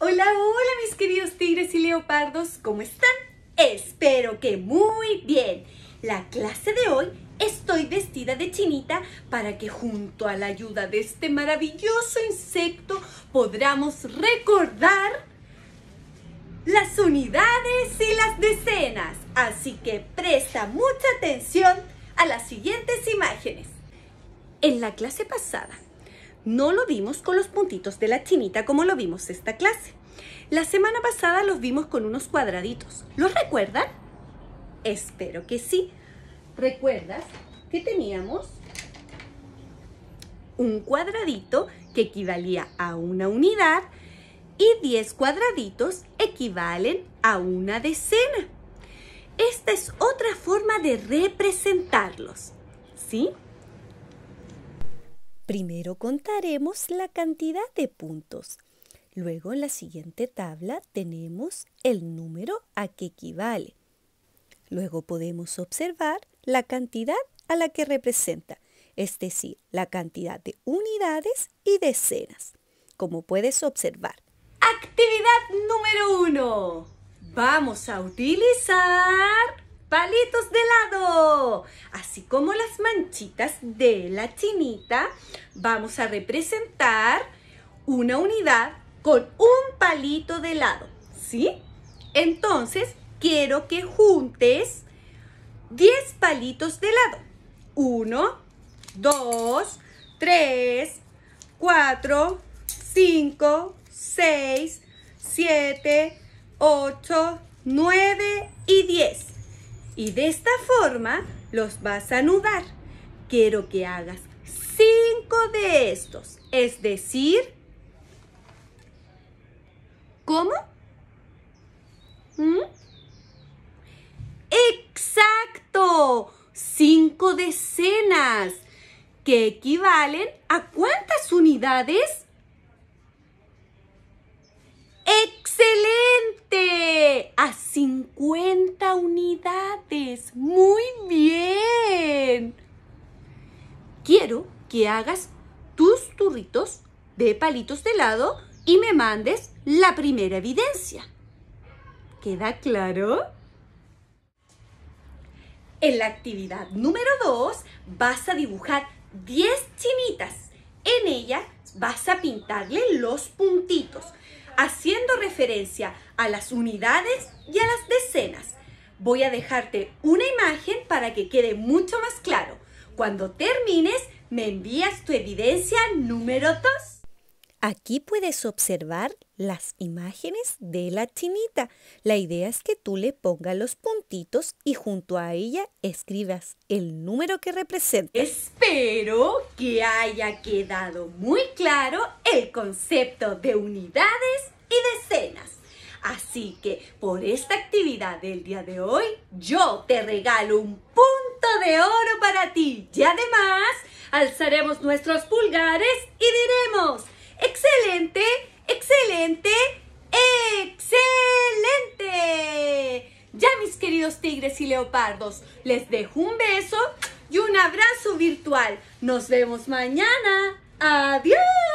Hola, hola mis queridos tigres y leopardos, ¿cómo están? Espero que muy bien. La clase de hoy estoy vestida de chinita para que junto a la ayuda de este maravilloso insecto podamos recordar las unidades y las decenas. Así que presta mucha atención a las siguientes imágenes. En la clase pasada no lo vimos con los puntitos de la chinita como lo vimos esta clase. La semana pasada los vimos con unos cuadraditos. ¿Los recuerdan? Espero que sí. ¿Recuerdas que teníamos un cuadradito que equivalía a una unidad y 10 cuadraditos equivalen a una decena? Esta es otra forma de representarlos, ¿sí? Primero contaremos la cantidad de puntos. Luego en la siguiente tabla tenemos el número a que equivale. Luego podemos observar la cantidad a la que representa, es decir, la cantidad de unidades y decenas, como puedes observar. Actividad número uno. Vamos a utilizar palitos de lado Así como las manchitas de la chinita, vamos a representar una unidad con un palito de lado ¿sí? Entonces, quiero que juntes 10 palitos de lado 1, 2, 3, 4, 5, 6, 7, 8, 9 y 10. Y de esta forma los vas a anudar. Quiero que hagas cinco de estos, es decir, ¿cómo? ¿Mm? ¡Exacto! Cinco decenas, que equivalen a cuántas unidades? ¡Excelente! A 50 unidades. Muy bien. Quiero que hagas tus turritos de palitos de helado y me mandes la primera evidencia. ¿Queda claro? En la actividad número 2 vas a dibujar 10 chinitas. En ella vas a pintarle los puntitos haciendo referencia a las unidades y a las decenas. Voy a dejarte una imagen para que quede mucho más claro. Cuando termines, me envías tu evidencia número 2. Aquí puedes observar las imágenes de la chinita. La idea es que tú le pongas los puntitos y junto a ella escribas el número que representa. Espero que haya quedado muy claro el concepto de unidades y decenas. Así que por esta actividad del día de hoy, yo te regalo un punto de oro para ti. Y además, alzaremos nuestros pulgares y diremos excelente, excelente, excelente. Ya mis queridos tigres y leopardos, les dejo un beso y un abrazo virtual. Nos vemos mañana. Adiós.